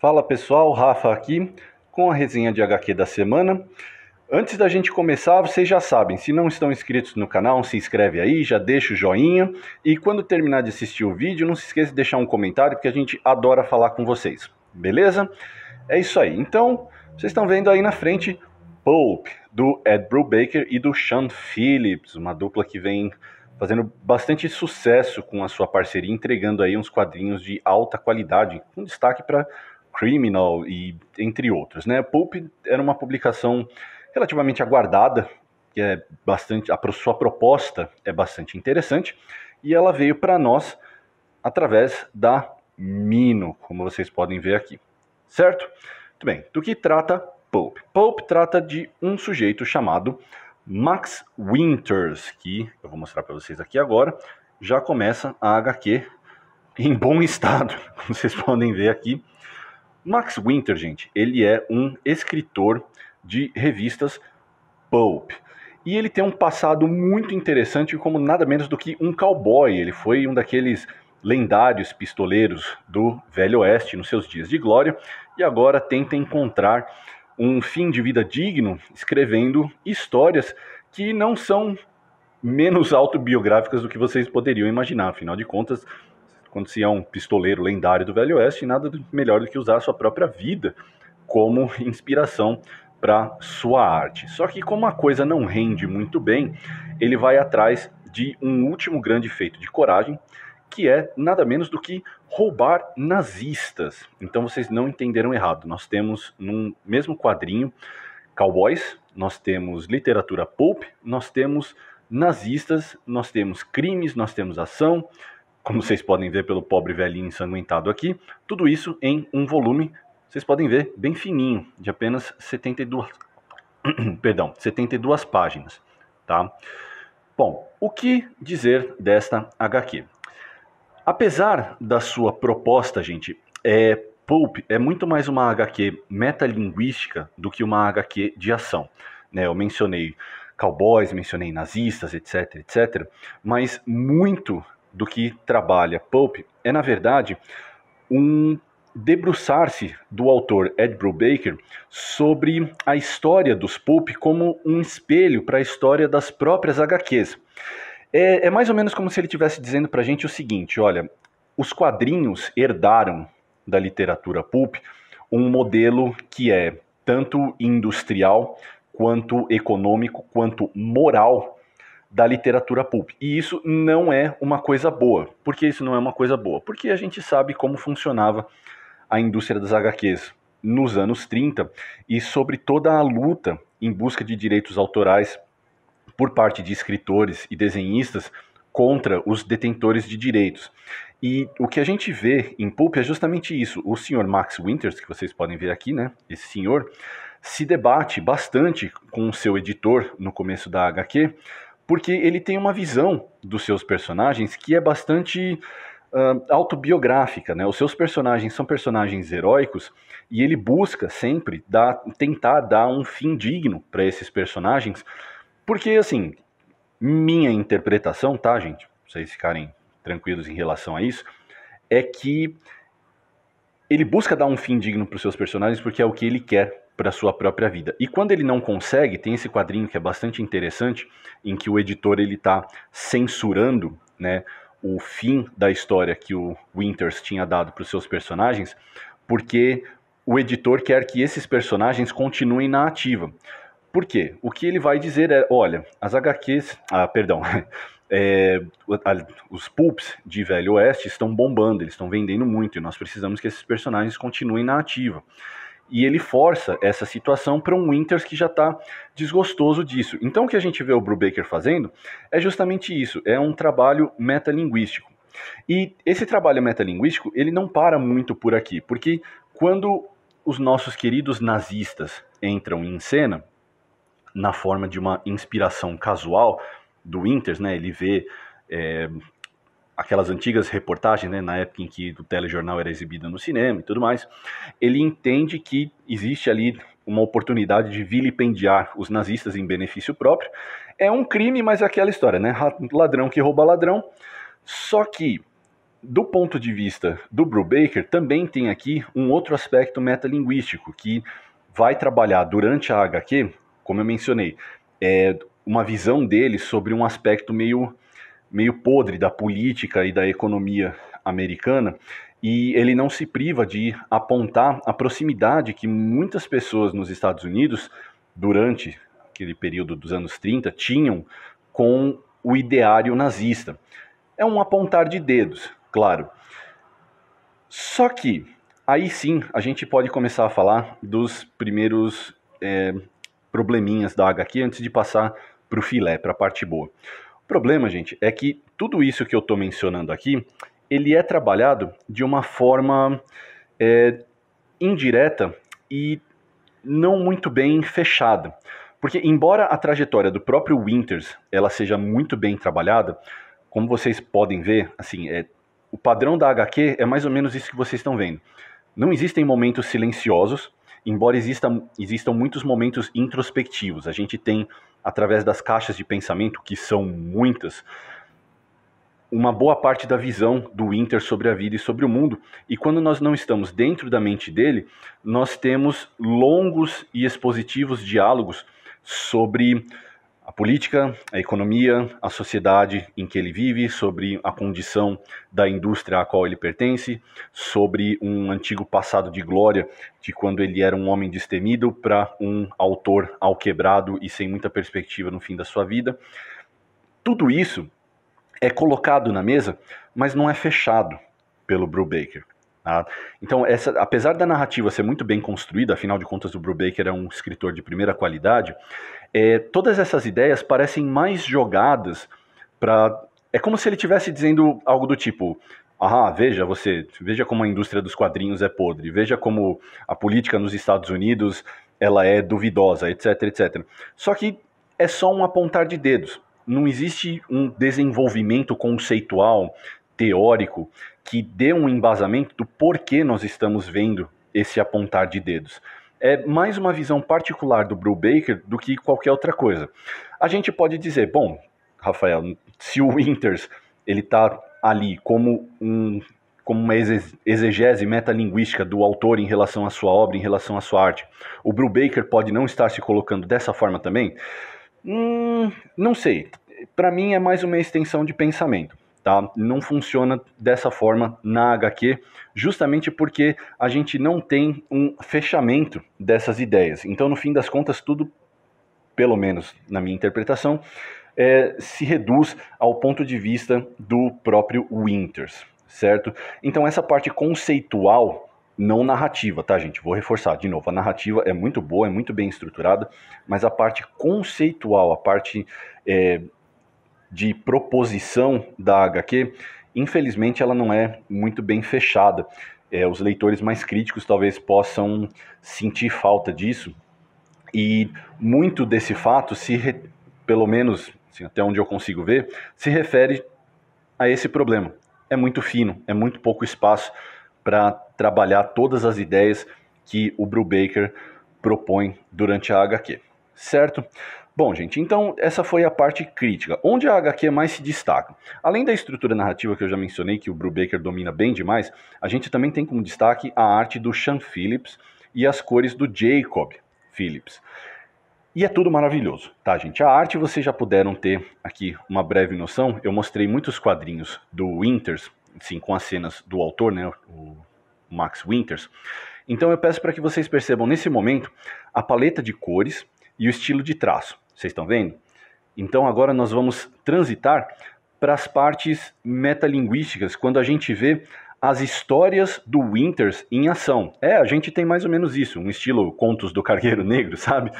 Fala pessoal, Rafa aqui com a resenha de HQ da semana. Antes da gente começar, vocês já sabem, se não estão inscritos no canal, se inscreve aí, já deixa o joinha e quando terminar de assistir o vídeo, não se esqueça de deixar um comentário porque a gente adora falar com vocês. Beleza? É isso aí. Então, vocês estão vendo aí na frente Pope do Ed Brubaker e do Sean Phillips, uma dupla que vem fazendo bastante sucesso com a sua parceria, entregando aí uns quadrinhos de alta qualidade, com destaque para Criminal e entre outros, né? Pulp era uma publicação relativamente aguardada, que é bastante a sua proposta é bastante interessante e ela veio para nós através da Mino, como vocês podem ver aqui. Certo? Muito bem. Do que trata Pope? Pope trata de um sujeito chamado Max Winters, que eu vou mostrar para vocês aqui agora. Já começa a HQ em bom estado, como vocês podem ver aqui. Max Winter, gente, ele é um escritor de revistas pulp. E ele tem um passado muito interessante como nada menos do que um cowboy. Ele foi um daqueles lendários pistoleiros do Velho Oeste nos seus dias de glória e agora tenta encontrar um fim de vida digno escrevendo histórias que não são menos autobiográficas do que vocês poderiam imaginar. Afinal de contas, quando se é um pistoleiro lendário do Velho Oeste, nada melhor do que usar sua própria vida como inspiração para sua arte. Só que como a coisa não rende muito bem, ele vai atrás de um último grande feito de coragem, que é nada menos do que roubar nazistas. Então vocês não entenderam errado. Nós temos num mesmo quadrinho cowboys, nós temos literatura pulp, nós temos nazistas, nós temos crimes, nós temos ação, como vocês podem ver pelo pobre velhinho ensanguentado aqui, tudo isso em um volume, vocês podem ver, bem fininho, de apenas 72, perdão, 72 páginas, tá? Bom, o que dizer desta HQ? Apesar da sua proposta, gente, é pulp é muito mais uma HQ metalinguística do que uma HQ de ação, né? Eu mencionei cowboys, mencionei nazistas, etc, etc, mas muito do que trabalha pulp é, na verdade, um debruçar-se do autor Ed Brubaker sobre a história dos pulp como um espelho para a história das próprias HQs. É, é mais ou menos como se ele estivesse dizendo para a gente o seguinte: olha, os quadrinhos herdaram da literatura pulp um modelo que é tanto industrial, quanto econômico, quanto moral da literatura pulp. E isso não é uma coisa boa. Por que isso não é uma coisa boa? Porque a gente sabe como funcionava a indústria das HQs nos anos 30 e sobre toda a luta em busca de direitos autorais por parte de escritores e desenhistas contra os detentores de direitos. E o que a gente vê em Pulp é justamente isso. O senhor Max Winters, que vocês podem ver aqui, né? Esse senhor se debate bastante com o seu editor no começo da HQ porque ele tem uma visão dos seus personagens que é bastante uh, autobiográfica, né? Os seus personagens são personagens heróicos e ele busca sempre dar, tentar dar um fim digno para esses personagens, porque assim, minha interpretação, tá, gente? Pra vocês ficarem tranquilos em relação a isso, é que ele busca dar um fim digno para os seus personagens porque é o que ele quer para sua própria vida. E quando ele não consegue, tem esse quadrinho que é bastante interessante, em que o editor ele está censurando, né, o fim da história que o Winters tinha dado para os seus personagens, porque o editor quer que esses personagens continuem na ativa. Por quê? O que ele vai dizer é, olha, as HQs, ah, perdão, é, os pulps de Velho Oeste estão bombando, eles estão vendendo muito e nós precisamos que esses personagens continuem na ativa. E ele força essa situação para um Winters que já está desgostoso disso. Então o que a gente vê o Brubaker fazendo é justamente isso, é um trabalho metalinguístico. E esse trabalho metalinguístico, ele não para muito por aqui, porque quando os nossos queridos nazistas entram em cena, na forma de uma inspiração casual, do Winters, né? Ele vê é, aquelas antigas reportagens, né, na época em que o telejornal era exibido no cinema e tudo mais, ele entende que existe ali uma oportunidade de vilipendiar os nazistas em benefício próprio. É um crime, mas é aquela história, né? Ladrão que rouba ladrão. Só que, do ponto de vista do Brubaker, também tem aqui um outro aspecto metalinguístico que vai trabalhar durante a HQ, como eu mencionei, é, uma visão dele sobre um aspecto meio, meio podre da política e da economia americana. E ele não se priva de apontar a proximidade que muitas pessoas nos Estados Unidos, durante aquele período dos anos 30, tinham com o ideário nazista. É um apontar de dedos, claro. Só que aí sim a gente pode começar a falar dos primeiros é, probleminhas da HQ antes de passar para o filé, para a parte boa. O problema, gente, é que tudo isso que eu estou mencionando aqui, ele é trabalhado de uma forma é, indireta e não muito bem fechada. Porque embora a trajetória do próprio Winters ela seja muito bem trabalhada, como vocês podem ver, assim, é, o padrão da HQ é mais ou menos isso que vocês estão vendo. Não existem momentos silenciosos, embora existam, existam muitos momentos introspectivos, a gente tem, através das caixas de pensamento, que são muitas, uma boa parte da visão do Winter sobre a vida e sobre o mundo. E quando nós não estamos dentro da mente dele, nós temos longos e expositivos diálogos sobre a política, a economia, a sociedade em que ele vive, sobre a condição da indústria à qual ele pertence, sobre um antigo passado de glória de quando ele era um homem destemido para um autor alquebrado e sem muita perspectiva no fim da sua vida. Tudo isso é colocado na mesa, mas não é fechado pelo Brubaker. Ah, então, essa, apesar da narrativa ser muito bem construída, afinal de contas, o Brubaker é um escritor de primeira qualidade, é, todas essas ideias parecem mais jogadas para. É como se ele estivesse dizendo algo do tipo: ah, veja você, veja como a indústria dos quadrinhos é podre, veja como a política nos Estados Unidos ela é duvidosa, etc, etc. Só que é só um apontar de dedos. Não existe um desenvolvimento conceitual teórico que dê um embasamento do porquê nós estamos vendo esse apontar de dedos. É mais uma visão particular do Brubaker do que qualquer outra coisa. A gente pode dizer, bom, Rafael, se o Winters ele está ali como um como uma exegese metalinguística do autor em relação à sua obra, em relação à sua arte. O Brubaker pode não estar se colocando dessa forma também? Hum, não sei. Para mim é mais uma extensão de pensamento. Tá? Não funciona dessa forma na HQ, justamente porque a gente não tem um fechamento dessas ideias. Então, no fim das contas, tudo, pelo menos na minha interpretação, é, se reduz ao ponto de vista do próprio Winters, certo? Então, essa parte conceitual não narrativa, tá, gente? Vou reforçar de novo. A narrativa é muito boa, é muito bem estruturada, mas a parte conceitual, a parte é, de proposição da HQ, infelizmente ela não é muito bem fechada. É, os leitores mais críticos talvez possam sentir falta disso. E muito desse fato se, re... pelo menos assim, até onde eu consigo ver, se refere a esse problema. É muito fino, é muito pouco espaço para trabalhar todas as ideias que o Brubaker propõe durante a HQ, certo? Bom, gente, então essa foi a parte crítica, onde a HQ mais se destaca. Além da estrutura narrativa que eu já mencionei, que o Brubaker domina bem demais, a gente também tem como destaque a arte do Sean Phillips e as cores do Jacob Phillips. E é tudo maravilhoso, tá, gente? A arte vocês já puderam ter aqui uma breve noção. Eu mostrei muitos quadrinhos do Winters, sim, com as cenas do autor, né, o Max Winters. Então eu peço para que vocês percebam nesse momento a paleta de cores e o estilo de traço. Vocês estão vendo? Então agora nós vamos transitar para as partes metalinguísticas, quando a gente vê as histórias do Winters em ação. É, a gente tem mais ou menos isso, um estilo contos do cargueiro negro, sabe?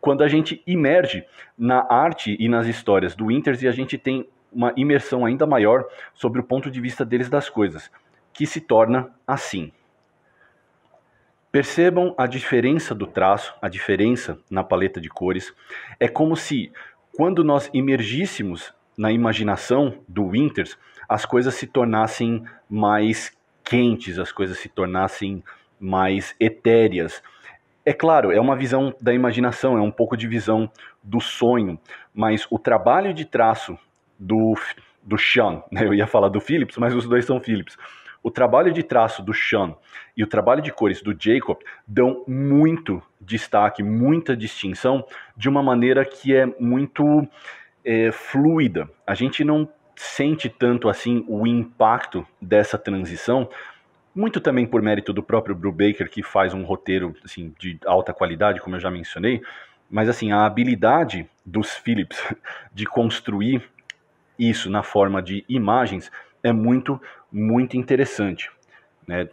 Quando a gente emerge na arte e nas histórias do Winters e a gente tem uma imersão ainda maior sobre o ponto de vista deles das coisas, que se torna assim. Percebam a diferença do traço, a diferença na paleta de cores. É como se, quando nós imergíssemos na imaginação do Winters, as coisas se tornassem mais quentes, as coisas se tornassem mais etéreas. É claro, é uma visão da imaginação, é um pouco de visão do sonho, mas o trabalho de traço do, do Sean, né? eu ia falar do Phillips, mas os dois são Phillips o trabalho de traço do Sean e o trabalho de cores do Jacob dão muito destaque, muita distinção, de uma maneira que é muito é, fluida. A gente não sente tanto assim o impacto dessa transição, muito também por mérito do próprio Brubaker, que faz um roteiro assim, de alta qualidade, como eu já mencionei, mas assim, a habilidade dos Phillips de construir isso na forma de imagens é muito muito interessante. Né?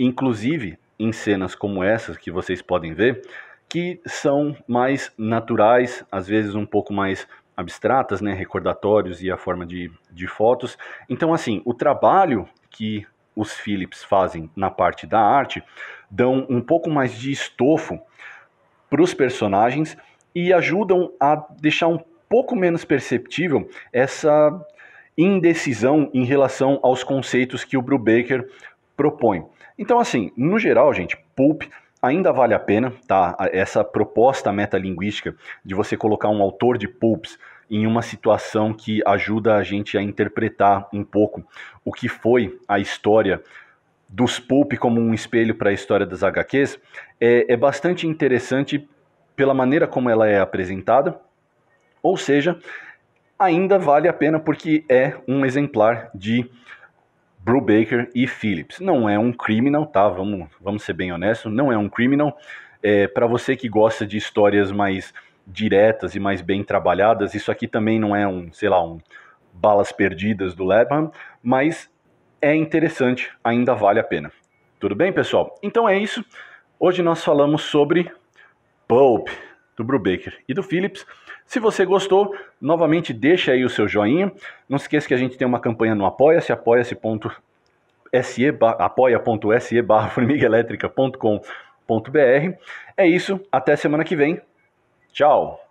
Inclusive em cenas como essas que vocês podem ver, que são mais naturais, às vezes um pouco mais abstratas, né? recordatórios e a forma de, de fotos. Então, assim, o trabalho que os Philips fazem na parte da arte dão um pouco mais de estofo para os personagens e ajudam a deixar um pouco menos perceptível essa indecisão em relação aos conceitos que o Brubaker propõe. Então, assim, no geral, gente, Pulp ainda vale a pena, tá? Essa proposta metalinguística de você colocar um autor de Pulps em uma situação que ajuda a gente a interpretar um pouco o que foi a história dos Pulp como um espelho para a história das HQs é, é bastante interessante pela maneira como ela é apresentada, ou seja, ainda vale a pena porque é um exemplar de Brubaker e Phillips. Não é um criminal, tá? Vamos, vamos ser bem honestos, não é um criminal. É, Para você que gosta de histórias mais diretas e mais bem trabalhadas, isso aqui também não é um, sei lá, um Balas Perdidas do Lebham, mas é interessante, ainda vale a pena. Tudo bem, pessoal? Então é isso. Hoje nós falamos sobre Pulp, do Brubaker e do Phillips. Se você gostou, novamente deixa aí o seu joinha. Não se esqueça que a gente tem uma campanha no Apoia-se, apoia-se.se, apoia.se barra formigaelétrica.com.br. É isso, até semana que vem. Tchau!